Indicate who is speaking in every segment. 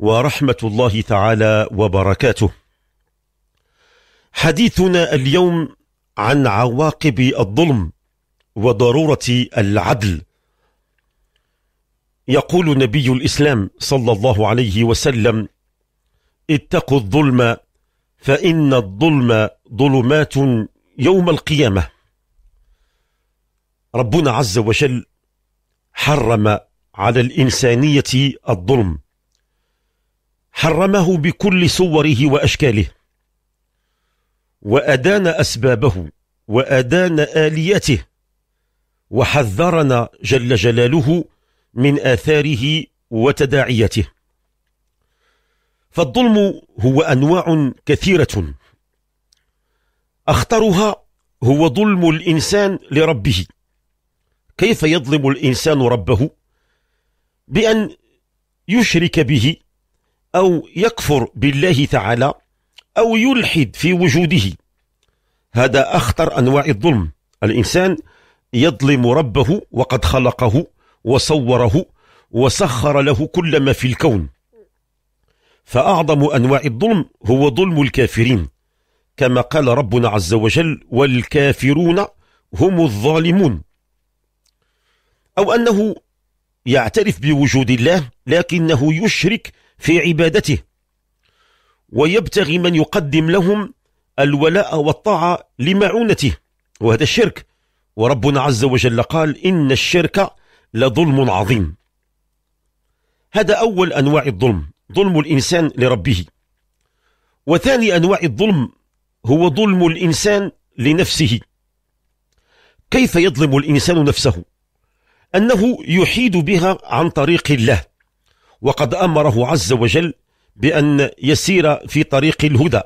Speaker 1: ورحمة الله تعالى وبركاته حديثنا اليوم عن عواقب الظلم وضرورة العدل يقول نبي الإسلام صلى الله عليه وسلم اتقوا الظلم فإن الظلم ظلمات يوم القيامة ربنا عز وجل حرم على الإنسانية الظلم حرمه بكل صوره وأشكاله وأدان أسبابه وأدان آليته وحذرنا جل جلاله من آثاره وتداعيته فالظلم هو أنواع كثيرة أخطرها هو ظلم الإنسان لربه كيف يظلم الإنسان ربه بأن يشرك به أو يكفر بالله تعالى أو يلحد في وجوده هذا أخطر أنواع الظلم الإنسان يظلم ربه وقد خلقه وصوره وسخر له كل ما في الكون فأعظم أنواع الظلم هو ظلم الكافرين كما قال ربنا عز وجل والكافرون هم الظالمون أو أنه يعترف بوجود الله لكنه يشرك في عبادته ويبتغي من يقدم لهم الولاء والطاعة لمعونته وهذا الشرك وربنا عز وجل قال إن الشرك لظلم عظيم هذا أول أنواع الظلم ظلم الإنسان لربه وثاني أنواع الظلم هو ظلم الإنسان لنفسه كيف يظلم الإنسان نفسه أنه يحيد بها عن طريق الله وقد أمره عز وجل بأن يسير في طريق الهدى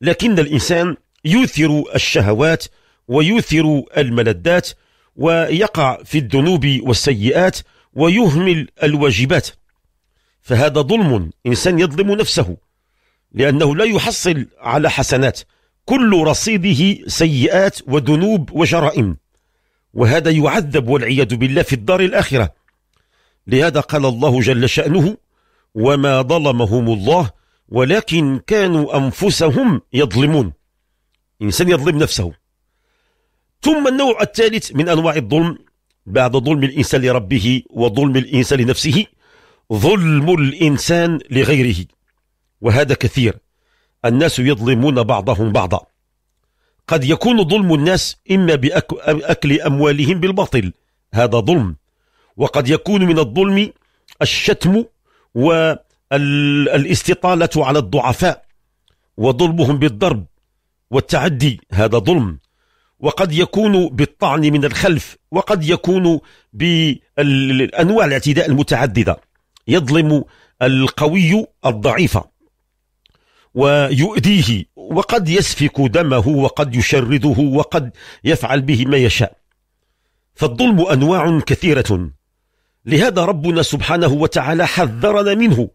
Speaker 1: لكن الإنسان يثير الشهوات ويثير الملذات ويقع في الذنوب والسيئات ويهمل الواجبات فهذا ظلم إنسان يظلم نفسه لأنه لا يحصل على حسنات كل رصيده سيئات وذنوب وجرائم وهذا يعذب والعياذ بالله في الدار الآخرة لهذا قال الله جل شأنه وما ظلمهم الله ولكن كانوا أنفسهم يظلمون إنسان يظلم نفسه ثم النوع الثالث من أنواع الظلم بعد ظلم الإنسان لربه وظلم الإنسان لنفسه ظلم الإنسان لغيره وهذا كثير الناس يظلمون بعضهم بعضا قد يكون ظلم الناس إما بأكل أموالهم بالباطل هذا ظلم وقد يكون من الظلم الشتم والاستطالة على الضعفاء وظلمهم بالضرب والتعدي هذا ظلم وقد يكون بالطعن من الخلف وقد يكون بأنواع الاعتداء المتعددة يظلم القوي الضعيف ويؤذيه وقد يسفك دمه وقد يشرده وقد يفعل به ما يشاء فالظلم أنواع كثيرة لهذا ربنا سبحانه وتعالى حذرنا منه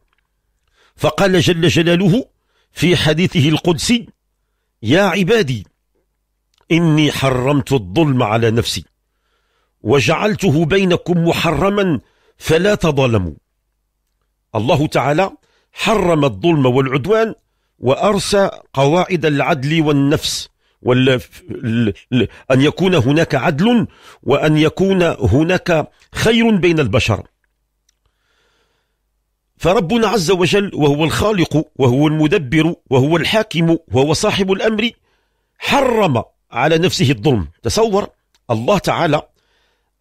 Speaker 1: فقال جل جلاله في حديثه القدسي يا عبادي إني حرمت الظلم على نفسي وجعلته بينكم محرما فلا تظلموا الله تعالى حرم الظلم والعدوان وأرسى قواعد العدل والنفس وال... أن يكون هناك عدل وأن يكون هناك خير بين البشر فربنا عز وجل وهو الخالق وهو المدبر وهو الحاكم وهو صاحب الأمر حرم على نفسه الظلم تصور الله تعالى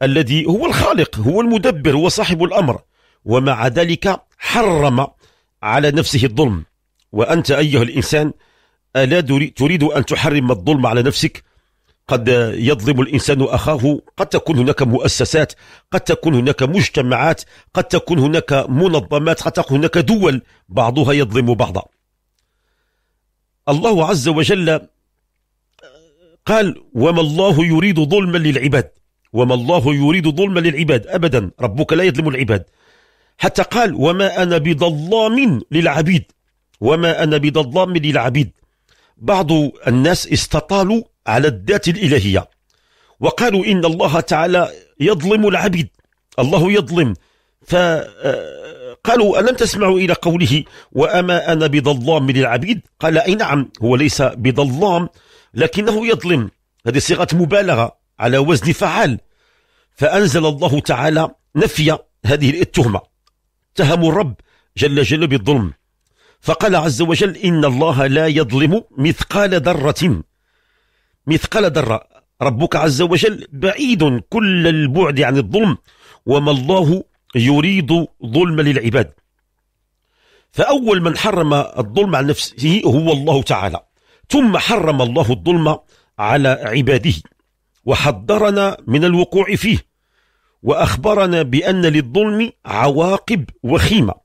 Speaker 1: الذي هو الخالق هو المدبر هو صاحب الأمر ومع ذلك حرم على نفسه الظلم وأنت أيها الإنسان ألا تريد أن تحرم الظلم على نفسك قد يظلم الإنسان أخاه قد تكون هناك مؤسسات قد تكون هناك مجتمعات قد تكون هناك منظمات قد تكون هناك دول بعضها يظلم بعضا الله عز وجل قال وما الله يريد ظلما للعباد وما الله يريد ظلما للعباد أبدا ربك لا يظلم العباد حتى قال وما أنا بظلام للعبيد وما أنا بظلام للعبيد بعض الناس استطالوا على الذات الإلهية وقالوا إن الله تعالى يظلم العبيد الله يظلم فقالوا آه، ألم تسمعوا إلى قوله وأما أنا بظلام للعبيد قال أي نعم هو ليس بظلام لكنه يظلم هذه صيغة مبالغة على وزن فعال فأنزل الله تعالى نفي هذه التهمة اتهموا الرب جل جلاله بالظلم فقال عز وجل إن الله لا يظلم مثقال ذرة مثقال ذرة ربك عز وجل بعيد كل البعد عن الظلم وما الله يريد ظلم للعباد فأول من حرم الظلم على نفسه هو الله تعالى ثم حرم الله الظلم على عباده وحذرنا من الوقوع فيه وأخبرنا بأن للظلم عواقب وخيمة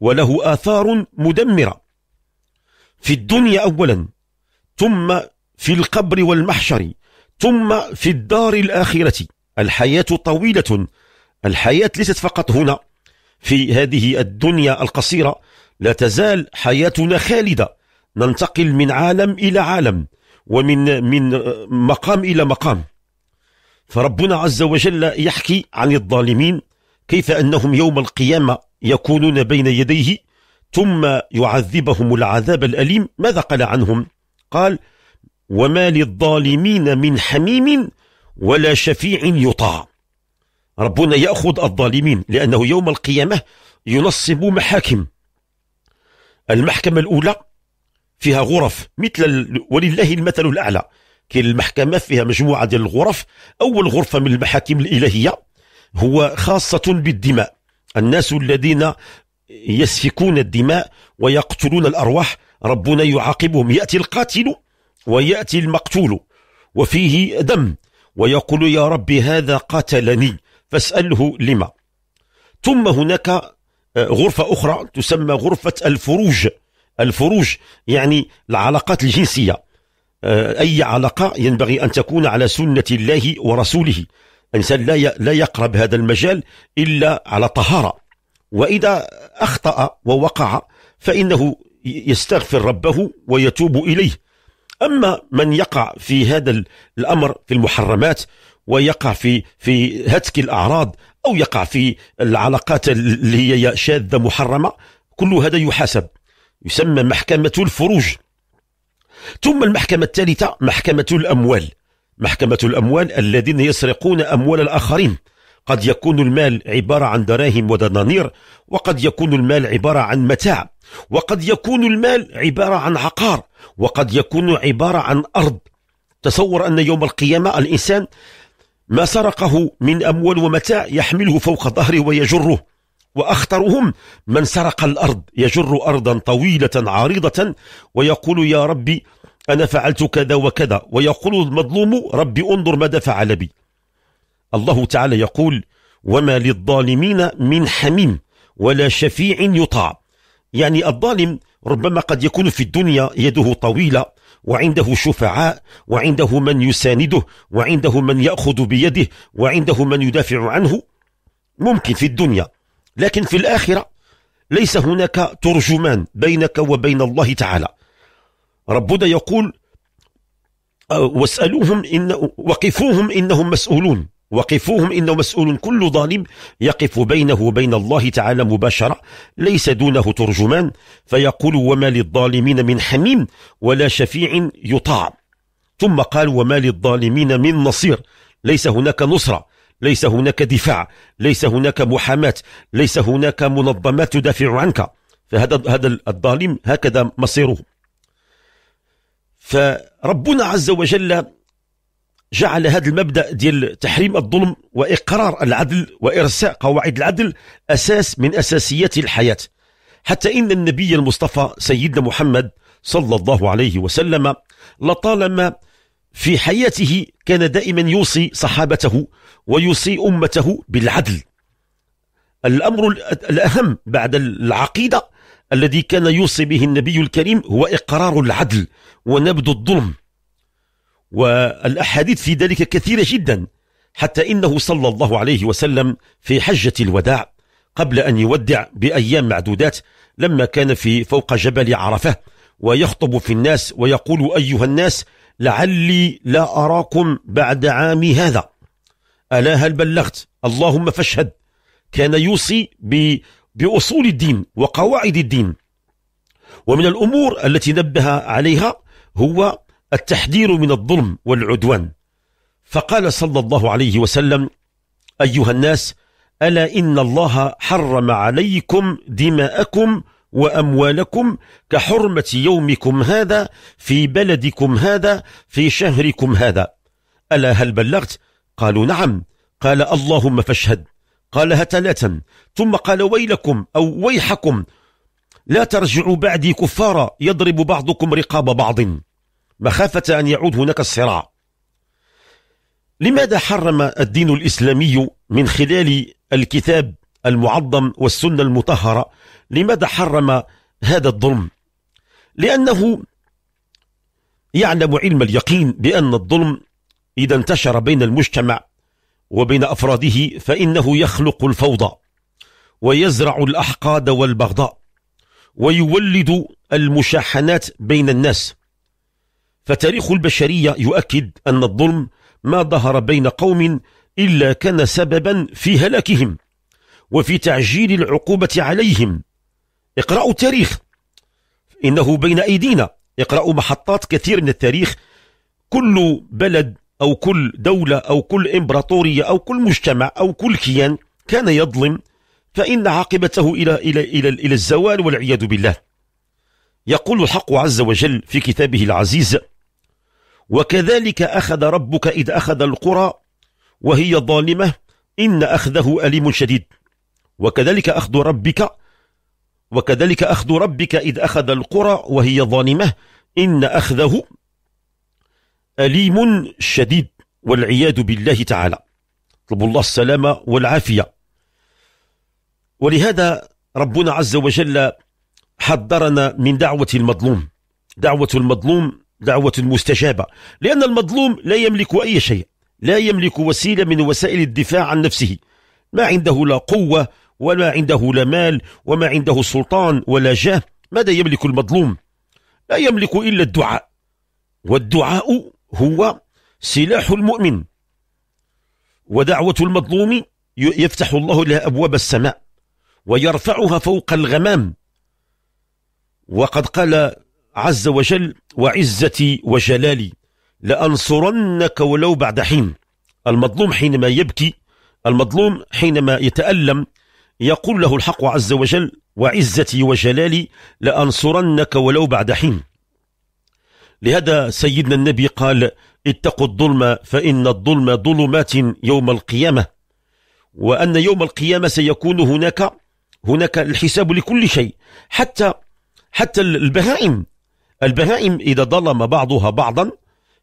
Speaker 1: وله آثار مدمرة في الدنيا أولا ثم في القبر والمحشر ثم في الدار الآخرة الحياة طويلة الحياة ليست فقط هنا في هذه الدنيا القصيرة لا تزال حياتنا خالدة ننتقل من عالم إلى عالم ومن من مقام إلى مقام فربنا عز وجل يحكي عن الظالمين كيف أنهم يوم القيامة يكونون بين يديه ثم يعذبهم العذاب الأليم ماذا قال عنهم؟ قال وما للظالمين من حميم ولا شفيع يطاع ربنا يأخذ الظالمين لأنه يوم القيامة ينصب محاكم المحكمة الأولى فيها غرف مثل ولله المثل الأعلى كالمحكمة المحكمة فيها مجموعة ديال الغرف أول غرفة من المحاكم الإلهية هو خاصة بالدماء الناس الذين يسفكون الدماء ويقتلون الأرواح ربنا يعاقبهم يأتي القاتل ويأتي المقتول وفيه دم ويقول يا رب هذا قتلني فاسأله لما ثم هناك آه، غرفة أخرى تسمى غرفة الفروج الفروج يعني العلاقات الجنسية آه، أي علاقة ينبغي أن تكون على سنة الله ورسوله الإنسان لا لا يقرب هذا المجال إلا على طهارة وإذا أخطأ ووقع فإنه يستغفر ربه ويتوب إليه أما من يقع في هذا الأمر في المحرمات ويقع في في هتك الأعراض أو يقع في العلاقات اللي هي شاذة محرمة كل هذا يحاسب يسمى محكمة الفروج ثم المحكمة الثالثة محكمة الأموال محكمة الأموال الذين يسرقون أموال الآخرين قد يكون المال عبارة عن دراهم ودنانير وقد يكون المال عبارة عن متاع وقد يكون المال عبارة عن عقار وقد يكون عبارة عن أرض تصور أن يوم القيامة الإنسان ما سرقه من أموال ومتاع يحمله فوق ظهره ويجره وأخطرهم من سرق الأرض يجر أرضا طويلة عريضة ويقول يا ربي أنا فعلت كذا وكذا ويقول المظلوم ربي انظر ماذا فعل بي الله تعالى يقول وما للظالمين من حميم ولا شفيع يطاع يعني الظالم ربما قد يكون في الدنيا يده طويلة وعنده شفعاء وعنده من يسانده وعنده من يأخذ بيده وعنده من يدافع عنه ممكن في الدنيا لكن في الآخرة ليس هناك ترجمان بينك وبين الله تعالى ربنا يقول آه، واسألوهم إن وقفوهم إنهم مسؤولون وقفوهم إنه مسؤول كل ظالم يقف بينه وبين الله تعالى مباشرة ليس دونه ترجمان فيقول وما للظالمين من حميم ولا شفيع يطاع ثم قال وما للظالمين من نصير ليس هناك نصرة ليس هناك دفاع ليس هناك محاماة ليس هناك منظمات تدافع عنك فهذا هذا الظالم هكذا مصيره فربنا عز وجل جعل هذا المبدا ديال تحريم الظلم واقرار العدل وارساء قواعد العدل اساس من اساسيات الحياه حتى ان النبي المصطفى سيدنا محمد صلى الله عليه وسلم لطالما في حياته كان دائما يوصي صحابته ويوصي امته بالعدل الامر الاهم بعد العقيده الذي كان يوصي به النبي الكريم هو إقرار العدل ونبذ الظلم والأحاديث في ذلك كثيرة جدا حتى إنه صلى الله عليه وسلم في حجة الوداع قبل أن يودع بأيام معدودات لما كان في فوق جبل عرفة ويخطب في الناس ويقول أيها الناس لعلي لا أراكم بعد عامي هذا ألا هل بلغت اللهم فاشهد كان يوصي بأصول الدين وقواعد الدين ومن الأمور التي نبه عليها هو التحذير من الظلم والعدوان فقال صلى الله عليه وسلم أيها الناس ألا إن الله حرم عليكم دماءكم وأموالكم كحرمة يومكم هذا في بلدكم هذا في شهركم هذا ألا هل بلغت؟ قالوا نعم قال اللهم فاشهد قالها ثلاثا ثم قال ويلكم أو ويحكم لا ترجعوا بعدي كفارا يضرب بعضكم رقاب بعض مخافة أن يعود هناك الصراع لماذا حرم الدين الإسلامي من خلال الكتاب المعظم والسنة المطهرة لماذا حرم هذا الظلم لأنه يعلم علم اليقين بأن الظلم إذا انتشر بين المجتمع وبين أفراده فإنه يخلق الفوضى ويزرع الأحقاد والبغضاء ويولد المشاحنات بين الناس فتاريخ البشرية يؤكد أن الظلم ما ظهر بين قوم إلا كان سببا في هلاكهم وفي تعجيل العقوبة عليهم اقرأوا التاريخ إنه بين أيدينا اقرأوا محطات كثير من التاريخ كل بلد أو كل دولة أو كل إمبراطورية أو كل مجتمع أو كل كيان كان يظلم فإن عاقبته إلى, إلى, إلى, إلى الزوال والعياذ بالله يقول الحق عز وجل في كتابه العزيز وكذلك أخذ ربك إذ أخذ القرى وهي ظالمة إن أخذه أليم شديد وكذلك أخذ ربك وكذلك أخذ ربك إذ أخذ القرى وهي ظالمة إن أخذه أليم شديد والعياذ بالله تعالى اطلبوا الله السلامة والعافية ولهذا ربنا عز وجل حذرنا من دعوة المظلوم دعوة المظلوم دعوة مستجابة لأن المظلوم لا يملك أي شيء لا يملك وسيلة من وسائل الدفاع عن نفسه ما عنده لا قوة ولا عنده لا مال وما عنده سلطان ولا جاه ماذا يملك المظلوم لا يملك إلا الدعاء والدعاء هو سلاح المؤمن ودعوة المظلوم يفتح الله لها أبواب السماء ويرفعها فوق الغمام وقد قال عز وجل وعزتي وجلالي لأنصرنك ولو بعد حين المظلوم حينما يبكي المظلوم حينما يتألم يقول له الحق عز وجل وعزتي وجلالي لأنصرنك ولو بعد حين لهذا سيدنا النبي قال اتقوا الظلم فإن الظلم ظلمات يوم القيامة وأن يوم القيامة سيكون هناك هناك الحساب لكل شيء حتى حتى البهائم البهائم إذا ظلم بعضها بعضا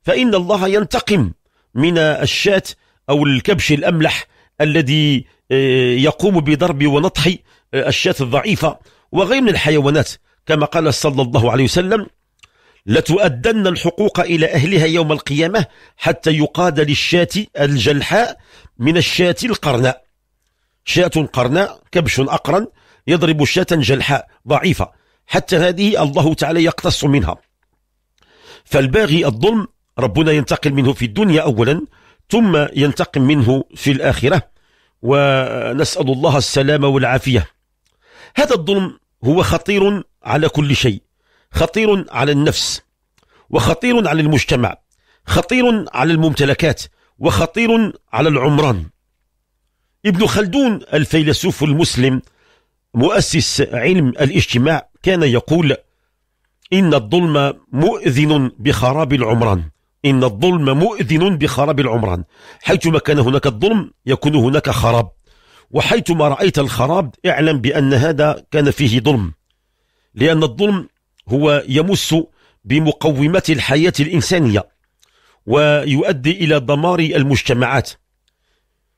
Speaker 1: فإن الله ينتقم من الشاة أو الكبش الأملح الذي آه، يقوم بضرب ونطح آه، الشاة الضعيفة وغير من الحيوانات كما قال صلى الله عليه وسلم لتؤدن الحقوق إلى أهلها يوم القيامة حتى يقاد للشاة الجلحاء من الشاة القرناء شاة قرناء كبش أقرن يضرب شاة جلحاء ضعيفة حتى هذه الله تعالى يقتص منها فالباغي الظلم ربنا ينتقم منه في الدنيا أولا ثم ينتقم منه في الآخرة ونسأل الله السلامة والعافية هذا الظلم هو خطير على كل شيء خطير على النفس وخطير على المجتمع خطير على الممتلكات وخطير على العمران ابن خلدون الفيلسوف المسلم مؤسس علم الاجتماع كان يقول إن الظلم مؤذن بخراب العمران إن الظلم مؤذن بخراب العمران حيثما كان هناك الظلم يكون هناك خراب وحيثما رأيت الخراب اعلم بأن هذا كان فيه ظلم لأن الظلم هو يمس بمقومات الحياة الإنسانية ويؤدي إلى دمار المجتمعات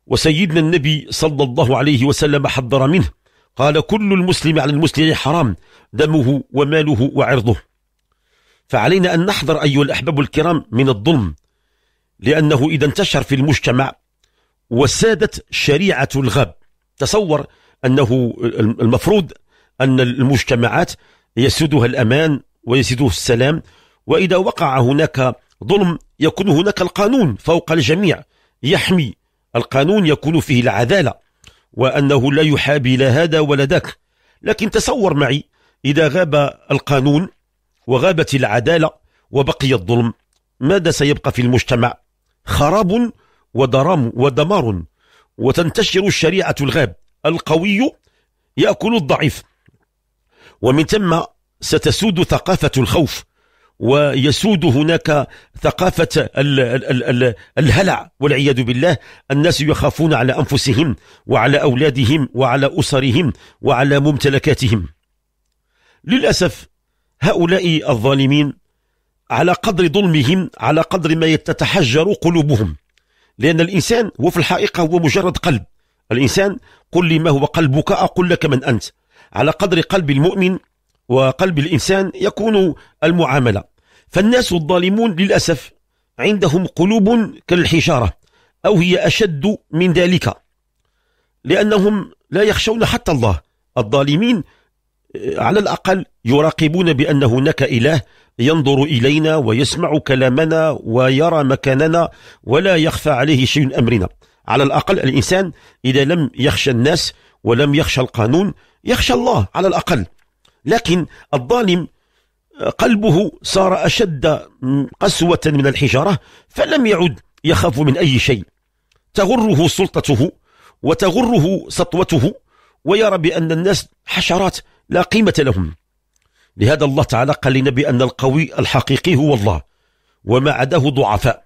Speaker 1: وسيدنا النبي صلى الله عليه وسلم حذر منه قال كل المسلم على المسلم حرام دمه وماله وعرضه فعلينا أن نحذر أيها الأحباب الكرام من الظلم لأنه إذا انتشر في المجتمع وسادت شريعة الغاب تصور أنه المفروض أن المجتمعات يسودها الأمان ويسده السلام وإذا وقع هناك ظلم يكون هناك القانون فوق الجميع يحمي القانون يكون فيه العدالة وأنه لا يحابي لا هذا ولا ذاك لكن تصور معي إذا غاب القانون وغابت العدالة وبقي الظلم ماذا سيبقى في المجتمع خراب ودرام ودمار وتنتشر الشريعة الغاب القوي يأكل الضعيف ومن ثم ستسود ثقافة الخوف ويسود هناك ثقافة الهلع والعياذ بالله الناس يخافون على أنفسهم وعلى أولادهم وعلى أسرهم وعلى ممتلكاتهم للأسف هؤلاء الظالمين على قدر ظلمهم على قدر ما تتحجر قلوبهم لأن الإنسان هو في الحقيقة هو مجرد قلب الإنسان قل لي ما هو قلبك أقول لك من أنت على قدر قلب المؤمن وقلب الإنسان يكون المعاملة فالناس الظالمون للأسف عندهم قلوب كالحجارة أو هي أشد من ذلك لأنهم لا يخشون حتى الله الظالمين آه، على الأقل يراقبون بأن هناك إله ينظر إلينا ويسمع كلامنا ويرى مكاننا ولا يخفى عليه شيء أمرنا على الأقل الإنسان إذا لم يخشى الناس ولم يخشى القانون يخشى الله على الأقل لكن الظالم قلبه صار أشد قسوة من الحجارة فلم يعد يخاف من أي شيء تغره سلطته وتغره سطوته ويرى بأن الناس حشرات لا قيمة لهم لهذا الله تعالى قال لنا بأن القوي الحقيقي هو الله وما عداه ضعفاء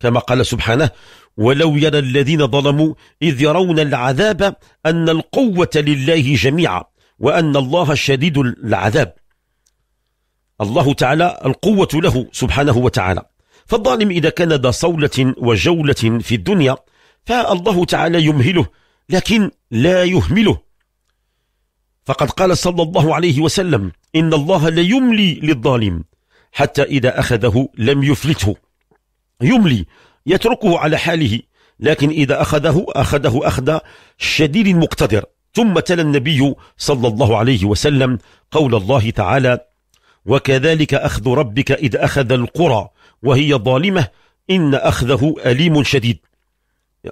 Speaker 1: كما قال سبحانه ولو يرى الذين ظلموا إذ يرون العذاب أن القوة لله جميعا وأن الله شديد العذاب الله تعالى القوة له سبحانه وتعالى فالظالم إذا كان ذا صولة وجولة في الدنيا فالله تعالى يمهله لكن لا يهمله فقد قال صلى الله عليه وسلم إن الله ليملي للظالم حتى إذا أخذه لم يفلته يملي يتركه على حاله لكن إذا أخذه أخذه أخذ شديد مقتدر ثم تلا النبي صلى الله عليه وسلم قول الله تعالى وكذلك أخذ ربك إذا أخذ القرى وهي ظالمة إن أخذه أليم شديد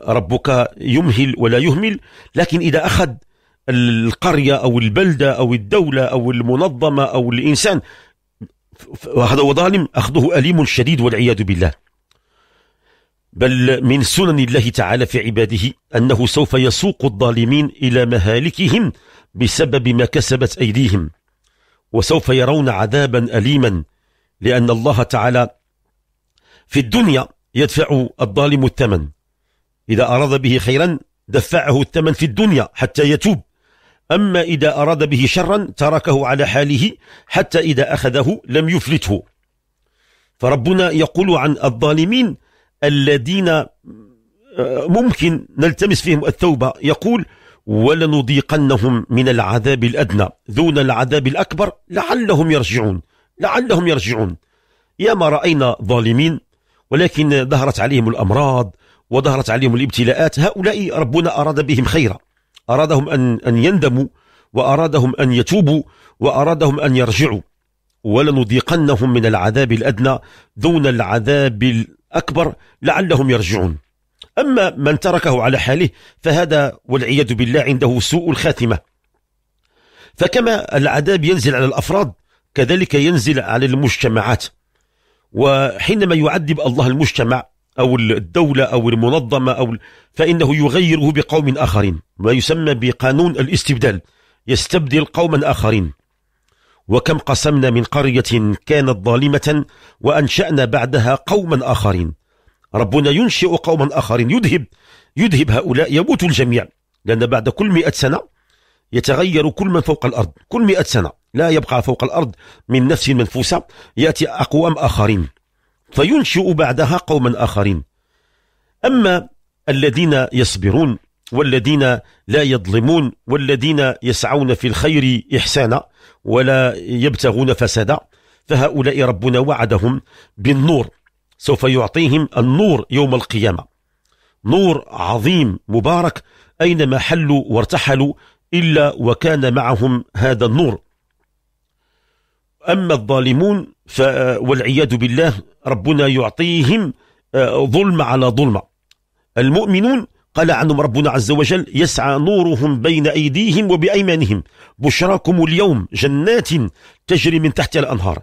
Speaker 1: ربك يمهل ولا يهمل لكن إذا أخذ القرية أو البلدة أو الدولة أو المنظمة أو الإنسان وهذا ظالم أخذه أليم شديد والعياذ بالله بل من سنن الله تعالى في عباده أنه سوف يسوق الظالمين إلى مهالكهم بسبب ما كسبت أيديهم وسوف يرون عذابا أليما لأن الله تعالى في الدنيا يدفع الظالم الثمن إذا أراد به خيرا دفعه الثمن في الدنيا حتى يتوب أما إذا أراد به شرا تركه على حاله حتى إذا أخذه لم يفلته فربنا يقول عن الظالمين الذين آه، ممكن نلتمس فيهم التوبة يقول ولنضيقنهم من العذاب الأدنى دون العذاب الأكبر لعلهم يرجعون لعلهم يرجعون يا ما رأينا ظالمين ولكن ظهرت عليهم الأمراض وظهرت عليهم الابتلاءات هؤلاء ربنا أراد بهم خيرا أرادهم أن, أن يندموا وأرادهم أن يتوبوا وأرادهم أن يرجعوا ولنضيقنهم من العذاب الأدنى دون العذاب أكبر لعلهم يرجعون أما من تركه على حاله فهذا والعياذ بالله عنده سوء الخاتمة فكما العذاب ينزل على الأفراد كذلك ينزل على المجتمعات وحينما يعذب الله المجتمع أو الدولة أو المنظمة أو فإنه يغيره بقوم آخرين ما يسمى بقانون الاستبدال يستبدل قوما آخرين وكم قسمنا من قرية كانت ظالمة وأنشأنا بعدها قوما آخرين ربنا ينشئ قوما آخرين يذهب يذهب هؤلاء يموت الجميع لأن بعد كل مئة سنة يتغير كل من فوق الأرض كل مئة سنة لا يبقى فوق الأرض من نفس منفوسة يأتي أقوام آخرين فينشئ بعدها قوما آخرين أما الذين يصبرون والذين لا يظلمون والذين يسعون في الخير إحسانا ولا يبتغون فسادا فهؤلاء ربنا وعدهم بالنور سوف يعطيهم النور يوم القيامة نور عظيم مبارك أينما حلوا وارتحلوا إلا وكان معهم هذا النور أما الظالمون والعياذ بالله ربنا يعطيهم آه، ظلم على ظلمة المؤمنون قال عنهم ربنا عز وجل يسعى نورهم بين أيديهم وبأيمانهم بشراكم اليوم جنات تجري من تحتها الأنهار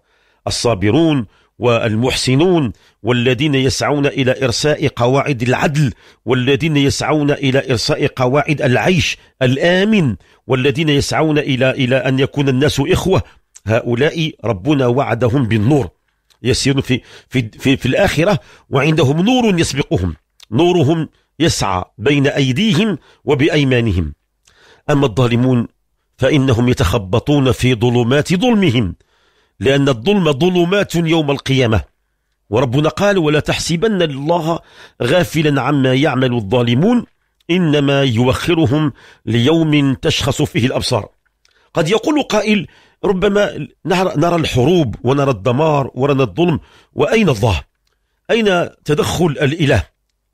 Speaker 1: الصابرون والمحسنون والذين يسعون إلى إرساء قواعد العدل والذين يسعون إلى إرساء قواعد العيش الآمن والذين يسعون إلى, إلى أن يكون الناس إخوة هؤلاء ربنا وعدهم بالنور يسيرون في, في, في, في الآخرة وعندهم نور يسبقهم نورهم يسعى بين أيديهم وبأيمانهم أما الظالمون فإنهم يتخبطون في ظلمات ظلمهم لأن الظلم ظلمات يوم القيامة وربنا قال ولا تحسبن الله غافلا عما يعمل الظالمون إنما يوخرهم ليوم تشخص فيه الأبصار قد يقول قائل ربما نرى الحروب ونرى الدمار ونرى الظلم وأين الله أين تدخل الإله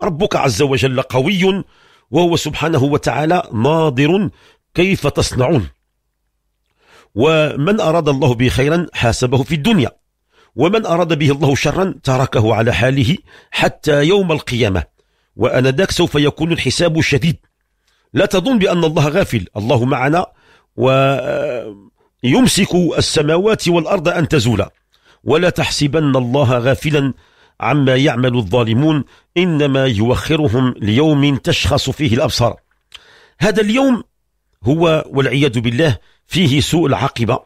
Speaker 1: ربك عز وجل قوي وهو سبحانه وتعالى ناظر كيف تصنعون ومن أراد الله به خيرا حاسبه في الدنيا ومن أراد به الله شرا تركه على حاله حتى يوم القيامة وأنا ذاك سوف يكون الحساب شديد لا تظن بأن الله غافل الله معنا ويمسك السماوات والأرض أن تزولا ولا تحسبن الله غافلا عما يعمل الظالمون إنما يوخرهم ليوم تشخص فيه الأبصار هذا اليوم هو والعياذ بالله فيه سوء العاقبة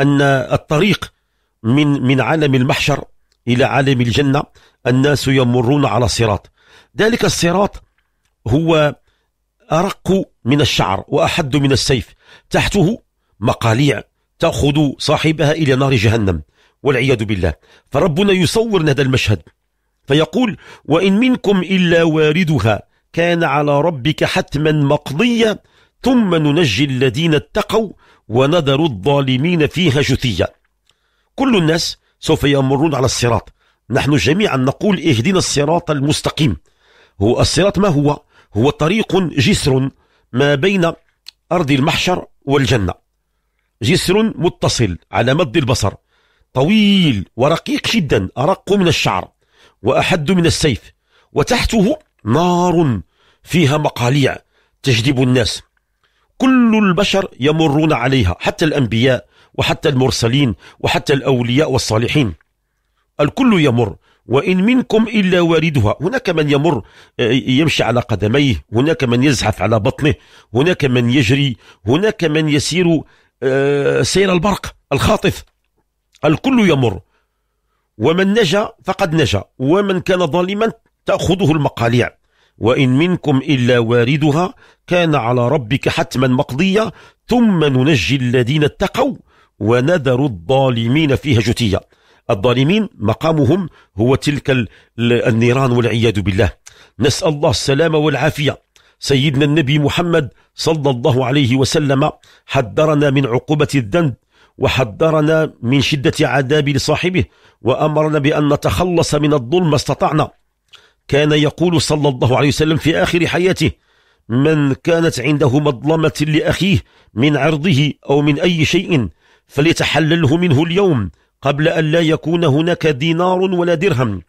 Speaker 1: أن الطريق من من عالم المحشر إلى عالم الجنة الناس يمرون على صراط ذلك الصراط هو أرق من الشعر وأحد من السيف تحته مقاليع تأخذ صاحبها إلى نار جهنم والعياذ بالله فربنا يصور هذا المشهد فيقول وإن منكم إلا واردها كان على ربك حتما مقضيا ثم ننجي الذين اتقوا ونذر الظالمين فيها جثيا كل الناس سوف يمرون على الصراط نحن جميعا نقول اهدنا الصراط المستقيم هو الصراط ما هو هو طريق جسر ما بين أرض المحشر والجنة جسر متصل على مد البصر طويل ورقيق جدا أرق من الشعر وأحد من السيف وتحته نار فيها مقاليع تجذب الناس كل البشر يمرون عليها حتى الأنبياء وحتى المرسلين وحتى الأولياء والصالحين الكل يمر وإن منكم إلا واردها هناك من يمر آه، يمشي على قدميه هناك من يزحف على بطنه هناك من يجري هناك من يسير آه، سير البرق الخاطف الكل يمر ومن نجا فقد نجا ومن كان ظالما تأخذه المقاليع وإن منكم إلا واردها كان على ربك حتما مقضية ثم ننجي الذين اتقوا ونذر الظالمين فيها جتية الظالمين مقامهم هو تلك النيران والعياذ بالله نسأل الله السلامة والعافية سيدنا النبي محمد صلى الله عليه وسلم حذرنا من عقوبة الذنب وحذرنا من شدة عذاب لصاحبه وأمرنا بأن نتخلص من الظلم ما استطعنا كان يقول صلى الله عليه وسلم في آخر حياته من كانت عنده مظلمة لأخيه من عرضه أو من أي شيء فليتحلله منه اليوم قبل أن لا يكون هناك دينار ولا درهم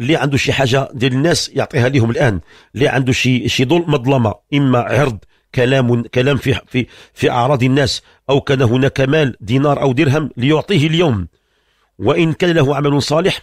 Speaker 1: اللي عنده شي حاجة ديال الناس يعطيها لهم الآن اللي عنده شي شي ظلم مظلمة إما عرض كلام كلام في في في أعراض الناس أو كان هناك مال دينار أو درهم ليعطيه اليوم وإن كان له عمل صالح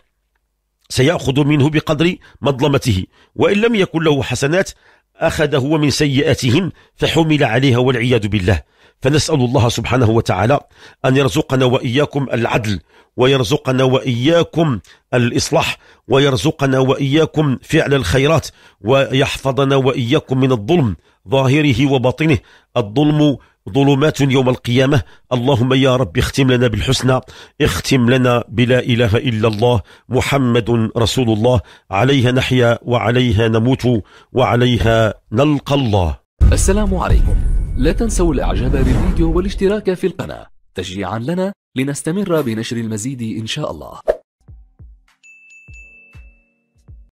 Speaker 1: سيأخذ منه بقدر مظلمته وإن لم يكن له حسنات أخذ هو من سيئاتهم فحمل عليها والعياذ بالله فنسأل الله سبحانه وتعالى أن يرزقنا وإياكم العدل ويرزقنا وإياكم الإصلاح ويرزقنا وإياكم فعل الخيرات ويحفظنا وإياكم من الظلم ظاهره وباطنه الظلم ظلمات يوم القيامة اللهم يا رب اختم لنا بالحسنى اختم لنا بلا إله إلا الله محمد رسول الله عليها نحيا وعليها نموت وعليها نلقى الله السلام عليكم لا تنسوا الإعجاب بالفيديو والاشتراك في القناة تشجيعا لنا لنستمر بنشر المزيد إن شاء الله